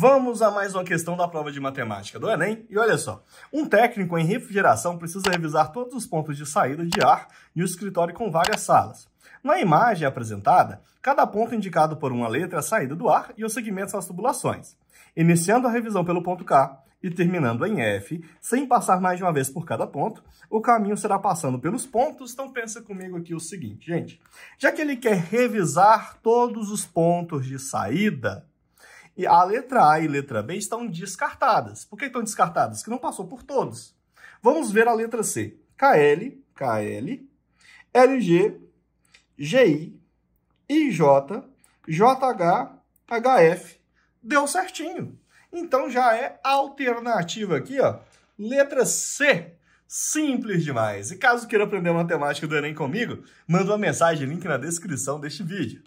Vamos a mais uma questão da prova de matemática do Enem. E olha só, um técnico em refrigeração precisa revisar todos os pontos de saída de ar de um escritório com várias salas. Na imagem apresentada, cada ponto indicado por uma letra é a saída do ar e os segmentos são as tubulações. Iniciando a revisão pelo ponto K e terminando em F, sem passar mais de uma vez por cada ponto, o caminho será passando pelos pontos. Então pensa comigo aqui o seguinte, gente. Já que ele quer revisar todos os pontos de saída, e a letra A e letra B estão descartadas. Por que estão descartadas? Que não passou por todos. Vamos ver a letra C. KL, KL, LG, GI, IJ, JH, HF. Deu certinho. Então já é alternativa aqui, ó. Letra C. Simples demais. E caso queira aprender matemática do Enem comigo, manda uma mensagem, link na descrição deste vídeo.